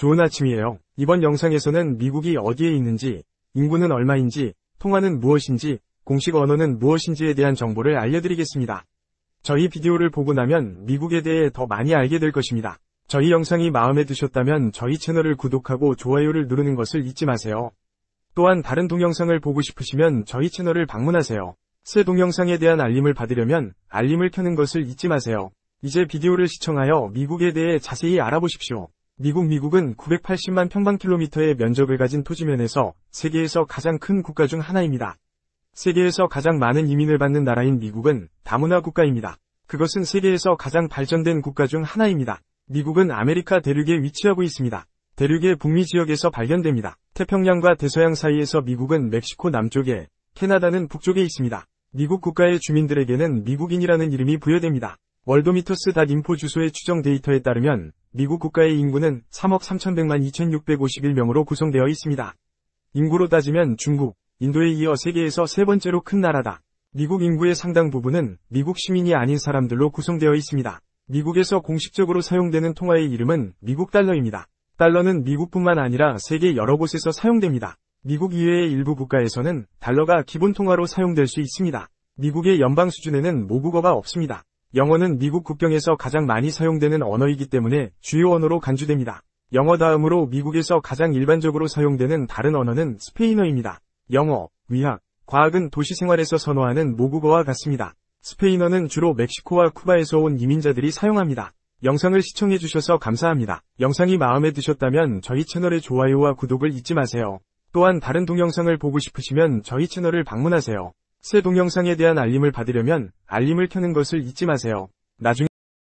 좋은 아침이에요. 이번 영상에서는 미국이 어디에 있는지, 인구는 얼마인지, 통화는 무엇인지, 공식 언어는 무엇인지에 대한 정보를 알려드리겠습니다. 저희 비디오를 보고 나면 미국에 대해 더 많이 알게 될 것입니다. 저희 영상이 마음에 드셨다면 저희 채널을 구독하고 좋아요를 누르는 것을 잊지 마세요. 또한 다른 동영상을 보고 싶으시면 저희 채널을 방문하세요. 새 동영상에 대한 알림을 받으려면 알림을 켜는 것을 잊지 마세요. 이제 비디오를 시청하여 미국에 대해 자세히 알아보십시오. 미국 미국은 980만 평방킬로미터의 면적을 가진 토지면에서 세계에서 가장 큰 국가 중 하나입니다. 세계에서 가장 많은 이민을 받는 나라인 미국은 다문화 국가입니다. 그것은 세계에서 가장 발전된 국가 중 하나입니다. 미국은 아메리카 대륙에 위치하고 있습니다. 대륙의 북미 지역에서 발견됩니다. 태평양과 대서양 사이에서 미국은 멕시코 남쪽에, 캐나다는 북쪽에 있습니다. 미국 국가의 주민들에게는 미국인이라는 이름이 부여됩니다. 월도미터스.info 주소의 추정 데이터에 따르면 미국 국가의 인구는 3억 3,100만 2,651명으로 구성되어 있습니다. 인구로 따지면 중국, 인도에 이어 세계에서 세 번째로 큰 나라다. 미국 인구의 상당 부분은 미국 시민이 아닌 사람들로 구성되어 있습니다. 미국에서 공식적으로 사용되는 통화의 이름은 미국 달러입니다. 달러는 미국뿐만 아니라 세계 여러 곳에서 사용됩니다. 미국 이외의 일부 국가에서는 달러가 기본 통화로 사용될 수 있습니다. 미국의 연방 수준에는 모국어가 없습니다. 영어는 미국 국경에서 가장 많이 사용되는 언어이기 때문에 주요 언어로 간주됩니다. 영어 다음으로 미국에서 가장 일반적으로 사용되는 다른 언어는 스페인어입니다. 영어, 의학, 과학은 도시 생활에서 선호하는 모국어와 같습니다. 스페인어는 주로 멕시코와 쿠바에서 온 이민자들이 사용합니다. 영상을 시청해주셔서 감사합니다. 영상이 마음에 드셨다면 저희 채널의 좋아요와 구독을 잊지 마세요. 또한 다른 동영상을 보고 싶으시면 저희 채널을 방문하세요. 새 동영상에 대한 알림을 받으려면 알림을 켜는 것을 잊지 마세요. 나중에